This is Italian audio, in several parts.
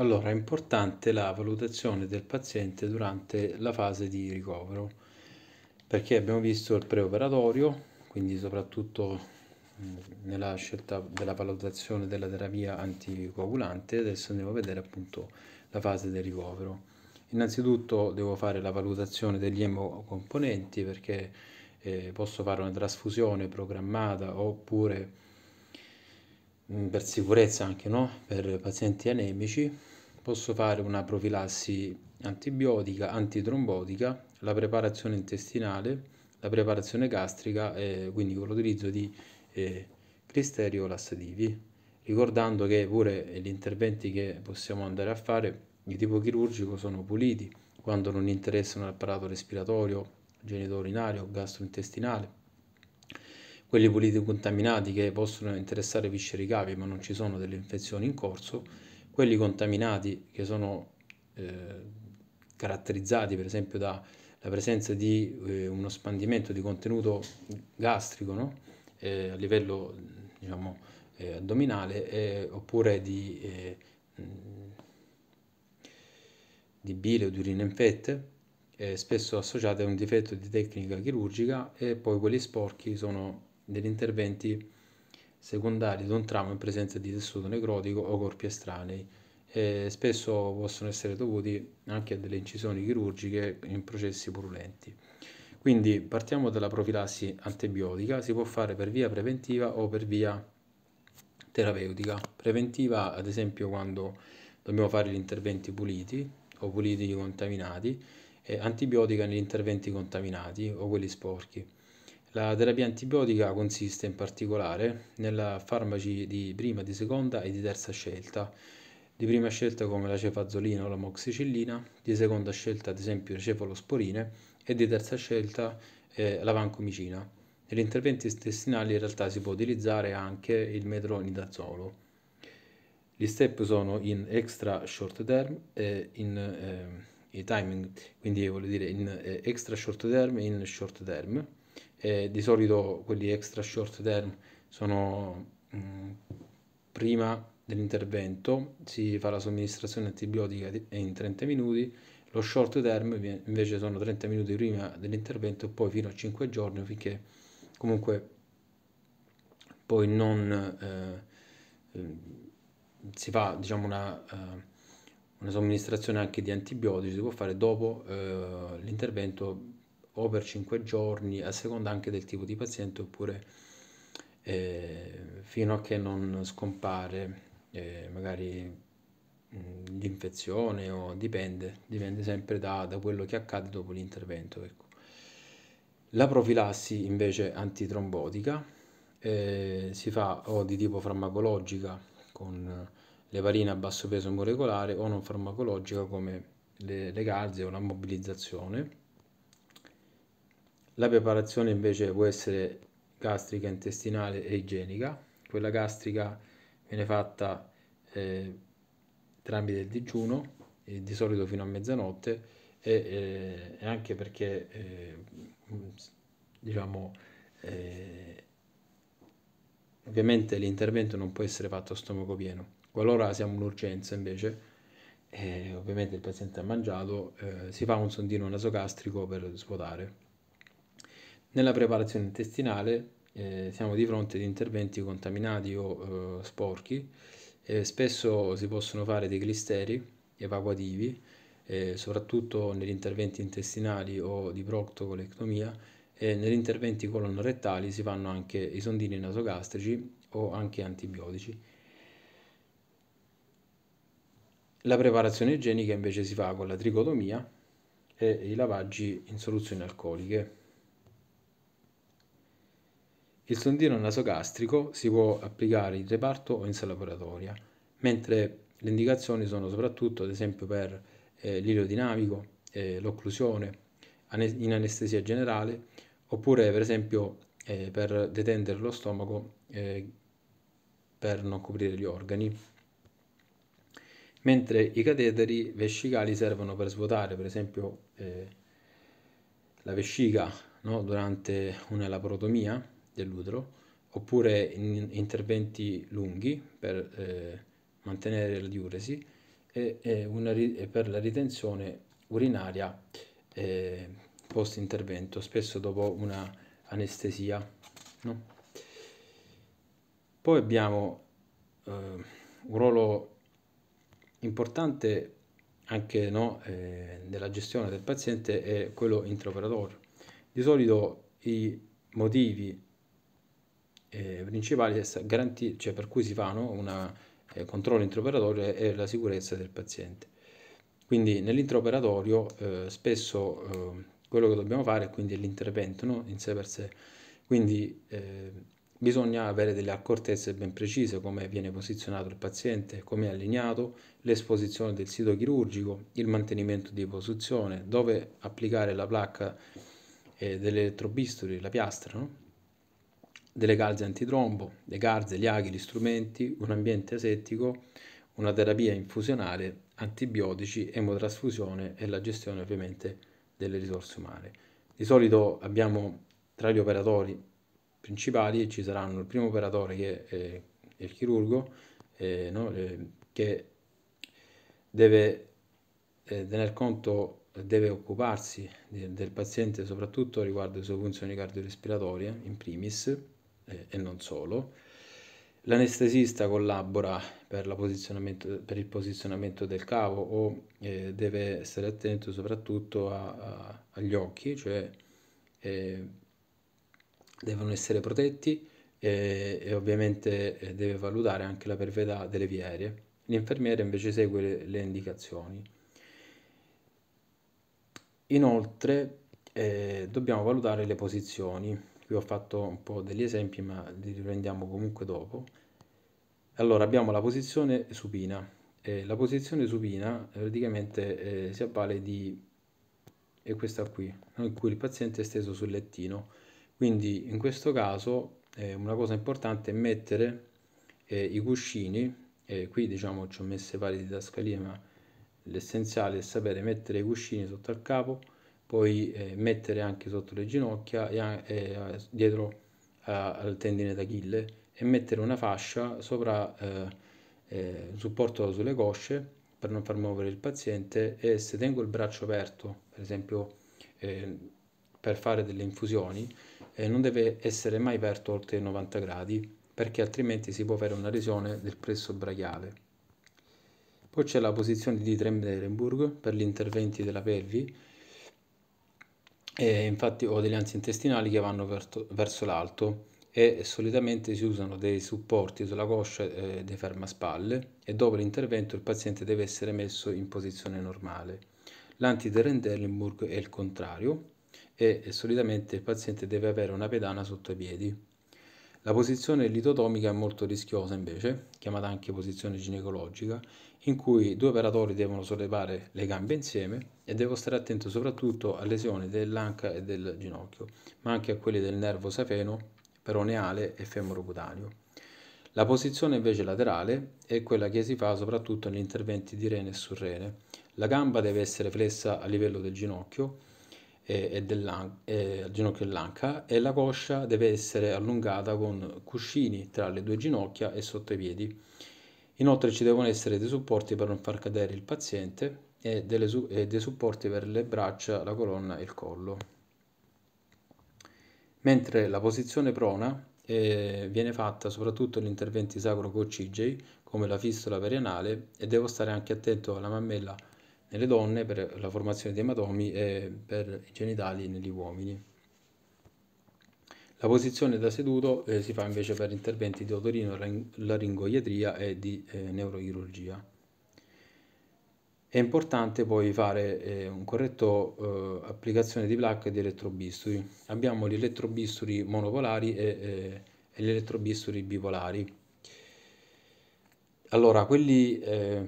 Allora, è importante la valutazione del paziente durante la fase di ricovero, perché abbiamo visto il preoperatorio, quindi soprattutto nella scelta della valutazione della terapia anticoagulante, adesso andiamo a vedere appunto la fase del ricovero. Innanzitutto devo fare la valutazione degli emocomponenti perché eh, posso fare una trasfusione programmata oppure Mm, per sicurezza anche no? per pazienti anemici, posso fare una profilassi antibiotica, antitrombotica, la preparazione intestinale, la preparazione gastrica, eh, quindi con l'utilizzo di eh, cristerio lassativi. Ricordando che pure gli interventi che possiamo andare a fare di tipo chirurgico sono puliti quando non interessano l'apparato respiratorio, genitourinario, gastrointestinale quelli contaminati che possono interessare cavi ma non ci sono delle infezioni in corso, quelli contaminati che sono eh, caratterizzati per esempio dalla presenza di eh, uno spandimento di contenuto gastrico no? eh, a livello diciamo, eh, addominale eh, oppure di, eh, di bile o di urine infette spesso associate a un difetto di tecnica chirurgica e poi quelli sporchi sono degli interventi secondari ad un trauma in presenza di tessuto necrotico o corpi estranei. E spesso possono essere dovuti anche a delle incisioni chirurgiche in processi purulenti. Quindi partiamo dalla profilassi antibiotica, si può fare per via preventiva o per via terapeutica. Preventiva, ad esempio, quando dobbiamo fare gli interventi puliti o puliti contaminati, e antibiotica negli interventi contaminati o quelli sporchi. La terapia antibiotica consiste in particolare nella farmaci di prima, di seconda e di terza scelta. Di prima scelta come la cefazolina o la moxicillina, di seconda scelta ad esempio le cefalosporine e di terza scelta eh, la vancomicina. Negli interventi intestinali in realtà si può utilizzare anche il metronidazolo. Gli step sono in extra short term e in eh, timing, quindi vuol dire in eh, extra short term e in short term eh, di solito quelli extra short term sono mm, prima dell'intervento, si fa la somministrazione antibiotica in 30 minuti, lo short term invece sono 30 minuti prima dell'intervento e poi fino a 5 giorni finché comunque poi non eh, ehm, si fa diciamo una, eh, una somministrazione anche di antibiotici, si può fare dopo eh, l'intervento o per 5 giorni, a seconda anche del tipo di paziente, oppure eh, fino a che non scompare eh, magari mm, l'infezione o dipende, dipende sempre da, da quello che accade dopo l'intervento. Ecco. La profilassi invece antitrombotica eh, si fa o di tipo farmacologica con le varine a basso peso molecolare o non farmacologica come le, le o la mobilizzazione la preparazione invece può essere gastrica, intestinale e igienica. Quella gastrica viene fatta eh, tramite il digiuno, eh, di solito fino a mezzanotte, e, eh, e anche perché eh, mm, diciamo, eh, ovviamente l'intervento non può essere fatto a stomaco pieno. Qualora siamo un'urgenza invece, ovviamente il paziente ha mangiato, si fa un sondino nasogastrico per svuotare. Nella preparazione intestinale eh, siamo di fronte ad interventi contaminati o eh, sporchi, eh, spesso si possono fare dei clisteri evacuativi, eh, soprattutto negli interventi intestinali o di proctocolectomia, e negli interventi colonorettali si fanno anche i sondini nasogastrici o anche antibiotici. La preparazione igienica invece si fa con la tricotomia e i lavaggi in soluzioni alcoliche. Il sondino nasogastrico si può applicare in reparto o in sala operatoria, mentre le indicazioni sono soprattutto ad esempio per eh, l'iliodinamico, eh, l'occlusione, in anestesia generale, oppure per esempio eh, per detendere lo stomaco eh, per non coprire gli organi. Mentre i cateteri vescicali servono per svuotare per esempio eh, la vescica no? durante una laparotomia dell'utero, oppure in interventi lunghi per eh, mantenere la diuresi e, e, una, e, per la ritenzione urinaria eh, post intervento, spesso dopo una anestesia. No? Poi abbiamo eh, un ruolo importante anche no, eh, nella gestione del paziente è quello intraoperatorio. Di solito i motivi eh, principali cioè per cui si fa un eh, controllo intraoperatorio è la sicurezza del paziente. Quindi nell'intraoperatorio eh, spesso eh, quello che dobbiamo fare è quindi l'intervento no, in sé per sé. Quindi eh, bisogna avere delle accortezze ben precise, come viene posizionato il paziente, come è allineato, l'esposizione del sito chirurgico, il mantenimento di posizione, dove applicare la placca eh, dell'elettrobisturi, la piastra, no? delle calze antitrombo, le calze, gli aghi, gli strumenti, un ambiente asettico, una terapia infusionale, antibiotici, emotrasfusione e la gestione ovviamente delle risorse umane. Di solito abbiamo tra gli operatori principali ci saranno il primo operatore che è, è il chirurgo, eh, no, eh, che deve eh, tener conto, deve occuparsi del paziente soprattutto riguardo le sue funzioni cardiorespiratorie in primis, eh, e non solo. L'anestesista collabora per, posizionamento, per, il posizionamento del cavo o eh, deve essere attento soprattutto a, a, agli occhi, cioè eh, devono essere protetti e, eh, e ovviamente eh, deve valutare anche la pervità delle vie aeree. L'infermiere invece segue le, le indicazioni. Inoltre eh, dobbiamo valutare le posizioni qui ho fatto un po' degli esempi ma li riprendiamo comunque dopo allora abbiamo la posizione supina eh, la posizione supina praticamente eh, si avvale di è questa qui in cui il paziente è steso sul lettino quindi in questo caso eh, una cosa importante è mettere eh, i cuscini qui diciamo ci ho messe varie didascalie ma l'essenziale è sapere mettere i cuscini sotto al capo puoi eh, mettere anche sotto le ginocchia e, eh, dietro eh, al tendine d'Achille e mettere una fascia sopra eh, eh supporto sulle cosce per non far muovere il paziente e se tengo il braccio aperto, per esempio ehm, per fare delle infusioni, eh, non deve essere mai aperto oltre 90 gradi perché altrimenti si può avere una lesione del presso brachiale. Poi c'è la posizione di Tremderenburg per gli interventi della pelvi, e infatti ho delle ansie intestinali che vanno verso l'alto e solitamente si usano dei supporti sulla coscia e dei fermaspalle e dopo l'intervento il paziente deve essere messo in posizione normale. L'antiterrendellenburg è il contrario e solitamente il paziente deve avere una pedana sotto i piedi. La posizione litotomica è molto rischiosa invece, chiamata anche posizione ginecologica, in cui due operatori devono sollevare le gambe insieme e devo stare attento soprattutto a lesioni dell'anca e del ginocchio, ma anche a quelle del nervo safeno, peroneale e femorocutaneo. La posizione invece laterale è quella che si fa soprattutto negli interventi di rene e surrene. La gamba deve essere flessa a livello del ginocchio e, e del ginocchio e l'anca e la coscia deve essere allungata con cuscini tra le due ginocchia e sotto i piedi Inoltre ci devono essere dei supporti per non far cadere il paziente e, delle, e dei supporti per le braccia, la colonna e il collo. Mentre la posizione prona eh, viene fatta soprattutto in interventi sacro-coccigei come la fistola perianale e devo stare anche attento alla mammella nelle donne per la formazione di ematomi e per i genitali negli uomini. La posizione da seduto eh, si fa invece per interventi di otorino-laringoiatria e di eh, neurochirurgia. È importante poi fare eh, un corretto eh, applicazione di placca e di elettrobisturi. Abbiamo gli elettrobisturi monopolari e, eh, e gli elettrobisturi bipolari. Allora, quelli eh,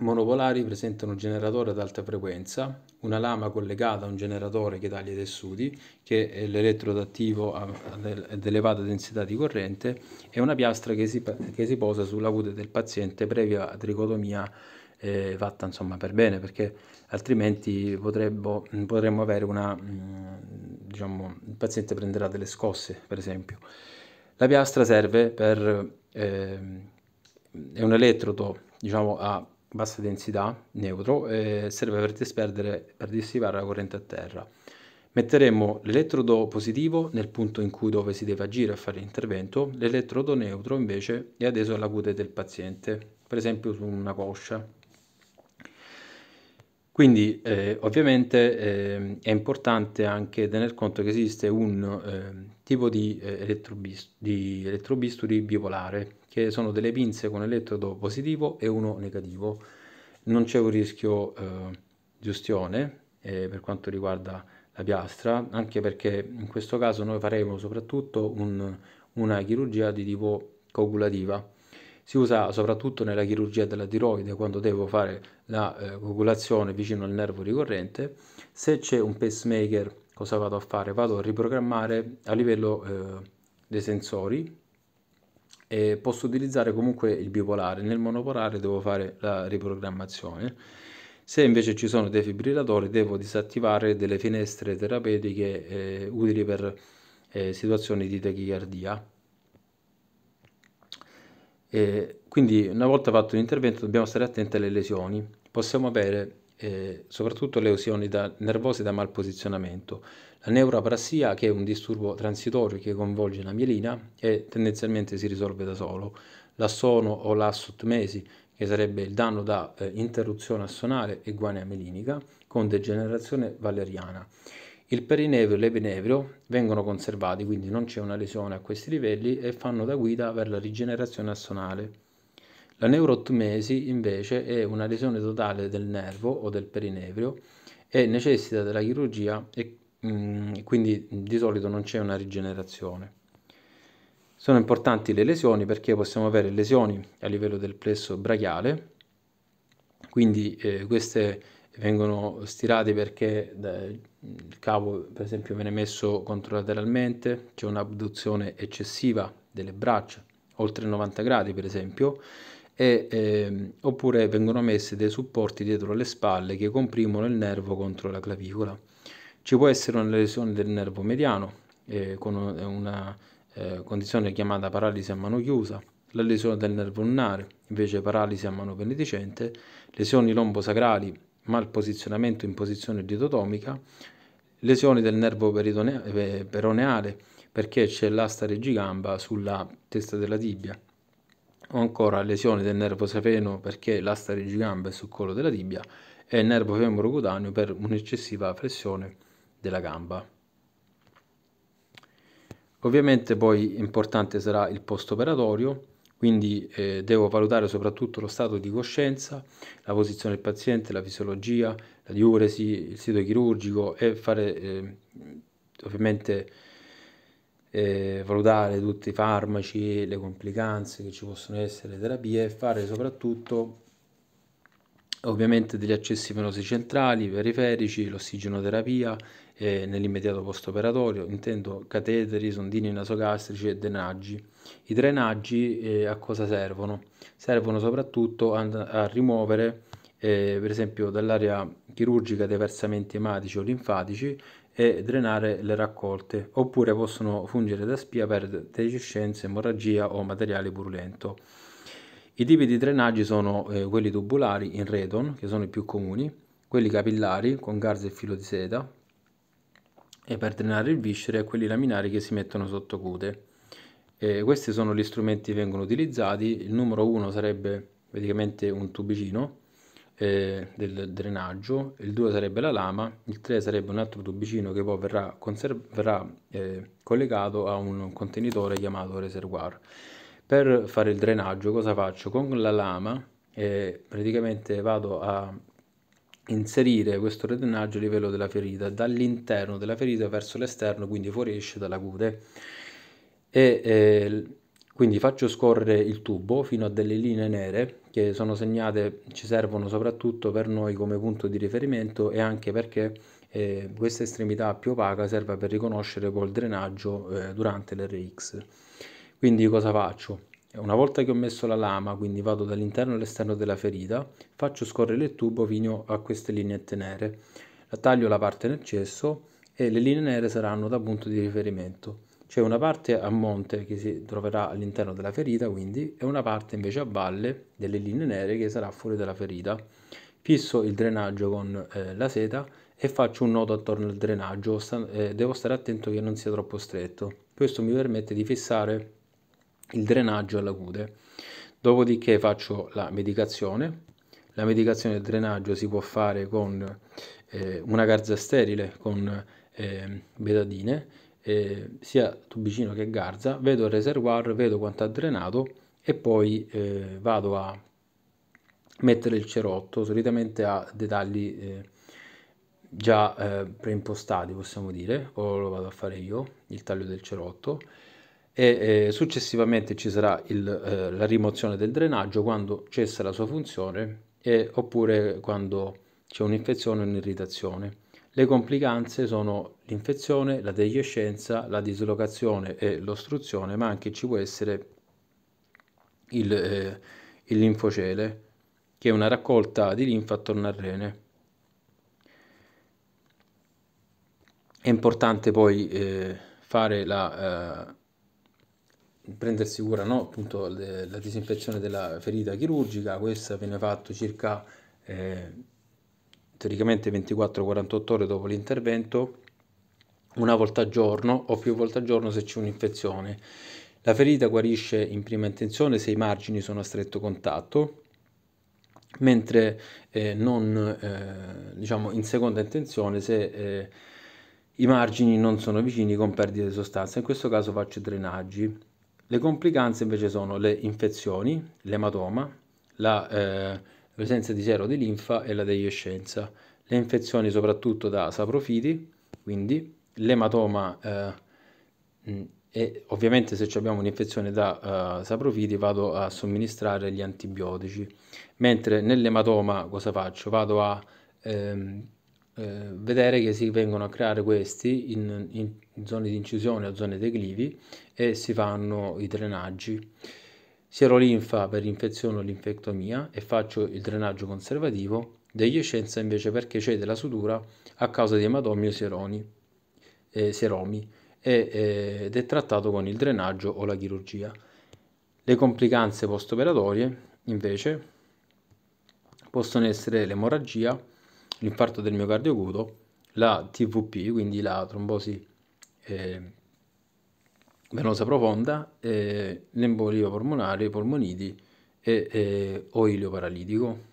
monopolari presentano un generatore ad alta frequenza, una lama collegata a un generatore che taglia i tessuti, che è l'elettrodattivo ad elevata densità di corrente, e una piastra che si, che si posa sulla cute del paziente previa tricotomia eh, fatta insomma per bene, perché altrimenti potrebbe, potremmo avere una, mm, diciamo, il paziente prenderà delle scosse, per esempio. La piastra serve per, eh, è un elettrodo, diciamo, a bassa densità, neutro, e serve per disperdere, per dissipare la corrente a terra. Metteremo l'elettrodo positivo nel punto in cui dove si deve agire a fare l'intervento, l'elettrodo neutro invece è adeso alla cute del paziente, per esempio su una coscia. Quindi eh, ovviamente eh, è importante anche tener conto che esiste un eh, tipo di, eh, elettrobis- di elettrobisturi bipolare, che sono delle pinze con elettrodo positivo e uno negativo. Non c'è un rischio eh, di ustione eh, per quanto riguarda la piastra, anche perché in questo caso noi faremo soprattutto un, una chirurgia di tipo coagulativa si usa soprattutto nella chirurgia della tiroide quando devo fare la eh, coagulazione vicino al nervo ricorrente. Se c'è un pacemaker, cosa vado a fare? Vado a riprogrammare a livello eh, dei sensori e posso utilizzare comunque il bipolare. Nel monopolare devo fare la riprogrammazione. Se invece ci sono defibrillatori, devo disattivare delle finestre terapeutiche eh, utili per eh, situazioni di tachicardia eh, quindi una volta fatto l'intervento dobbiamo stare attenti alle lesioni. Possiamo avere eh, soprattutto lesioni da, nervose da malposizionamento. La neuroprassia, che è un disturbo transitorio che coinvolge la mielina e tendenzialmente si risolve da solo. L'assono o l'assotmesi, che sarebbe il danno da eh, interruzione assonale e guanea melinica, con degenerazione valeriana. Il perinevrio e l'epinevrio vengono conservati, quindi non c'è una lesione a questi livelli e fanno da guida per la rigenerazione assonale. La neurotmesi invece è una lesione totale del nervo o del perinevrio e necessita della chirurgia e mh, mm, quindi di solito non c'è una rigenerazione. Sono importanti le lesioni perché possiamo avere lesioni a livello del plesso brachiale, quindi eh, queste vengono stirate perché il cavo per esempio viene messo controlateralmente, c'è un'abduzione eccessiva delle braccia, oltre 90 gradi per esempio, e, eh, oppure vengono messi dei supporti dietro le spalle che comprimono il nervo contro la clavicola. Ci può essere una lesione del nervo mediano eh, con una eh, condizione chiamata paralisi a mano chiusa, la lesione del nervo lunare, invece paralisi a mano benedicente, lesioni lombosacrali, malposizionamento in posizione ditotomica, lesioni del nervo eh, peroneale perché c'è l'asta reggigamba sulla testa della tibia o ancora lesioni del nervo sapeno perché l'asta reggigamba è sul collo della tibia e il nervo femoro per un'eccessiva flessione della gamba. Ovviamente poi importante sarà il postoperatorio quindi eh, devo valutare soprattutto lo stato di coscienza, la posizione del paziente, la fisiologia, la diuresi, il sito chirurgico e fare eh, ovviamente eh, valutare tutti i farmaci, le complicanze che ci possono essere, le terapie e fare soprattutto ovviamente degli accessi venosi centrali, periferici, l'ossigenoterapia eh, nell'immediato postoperatorio, intendo cateteri, sondini nasogastrici e drenaggi. I drenaggi eh, a cosa servono? Servono soprattutto a, a rimuovere eh, per esempio dall'area chirurgica dei versamenti ematici o linfatici e drenare le raccolte, oppure possono fungere da spia per degescenze, emorragia o materiale purulento. I tipi di drenaggi sono eh, quelli tubulari in redon, che sono i più comuni, quelli capillari con garza e filo di seta, e per drenare il viscere e quelli laminari che si mettono sotto cute. Eh, questi sono gli strumenti che vengono utilizzati, il numero 1 sarebbe praticamente un tubicino eh, del drenaggio, il 2 sarebbe la lama, il 3 sarebbe un altro tubicino che poi verrà, verrà eh, collegato a un contenitore chiamato reservoir per fare il drenaggio cosa faccio? Con la lama eh, praticamente vado a inserire questo drenaggio a livello della ferita, dall'interno della ferita verso l'esterno, quindi fuoriesce dalla cute. E, eh, quindi faccio scorrere il tubo fino a delle linee nere che sono segnate, ci servono soprattutto per noi come punto di riferimento e anche perché eh, questa estremità più opaca serve per riconoscere col drenaggio eh, durante l'RX. Quindi cosa faccio? Una volta che ho messo la lama, quindi vado dall'interno all'esterno della ferita, faccio scorrere il tubo fino a queste lineette nere. La taglio la parte nel cesso e le linee nere saranno da punto di riferimento. C'è una parte a monte che si troverà all'interno della ferita, quindi, e una parte invece a valle delle linee nere che sarà fuori dalla ferita. Fisso il drenaggio con eh, la seta e faccio un nodo attorno al drenaggio, sta, eh, devo stare attento che non sia troppo stretto. Questo mi permette di fissare il drenaggio alla cute. Dopodiché faccio la medicazione. La medicazione del drenaggio si può fare con eh, una garza sterile, con eh, betadine, eh, sia tubicino che garza. Vedo il reservoir, vedo quanto ha drenato e poi eh, vado a mettere il cerotto, solitamente a dettagli eh, già eh, preimpostati, possiamo dire, o lo vado a fare io, il taglio del cerotto e eh, successivamente ci sarà il, eh, la rimozione del drenaggio quando cessa la sua funzione e, oppure quando c'è un'infezione o un'irritazione. Le complicanze sono l'infezione, la degliescenza, la dislocazione e l'ostruzione, ma anche ci può essere il, eh, il linfocele, che è una raccolta di linfa attorno al rene. È importante poi eh, fare la eh, prendersi cura no? appunto della disinfezione della ferita chirurgica, questa viene fatta circa eh, teoricamente 24-48 ore dopo l'intervento, una volta al giorno o più volte al giorno se c'è un'infezione. La ferita guarisce in prima intenzione se i margini sono a stretto contatto, mentre eh, non, eh, diciamo in seconda intenzione se eh, i margini non sono vicini con perdita di sostanza. In questo caso faccio drenaggi. Le complicanze invece sono le infezioni, l'ematoma, la eh, presenza di sero di linfa e la deiescenza. Le infezioni soprattutto da saprofiti, quindi l'ematoma eh, e ovviamente se abbiamo un'infezione da eh, saprofiti vado a somministrare gli antibiotici. Mentre nell'ematoma cosa faccio? Vado a ehm, eh, vedere che si vengono a creare questi in, in zone di incisione o zone declivi e si fanno i drenaggi. Sierolinfa per infezione o linfectomia e faccio il drenaggio conservativo, degliescenza invece perché cede la sutura a causa di ematomi o sieroni, eh, sieromi e, eh, ed è trattato con il drenaggio o la chirurgia. Le complicanze postoperatorie invece possono essere l'emorragia, l'infarto del miocardio acuto, la TVP, quindi la trombosi eh, venosa profonda, eh, l'embolia polmonare, i polmoniti e, e, eh, o ilio paralitico.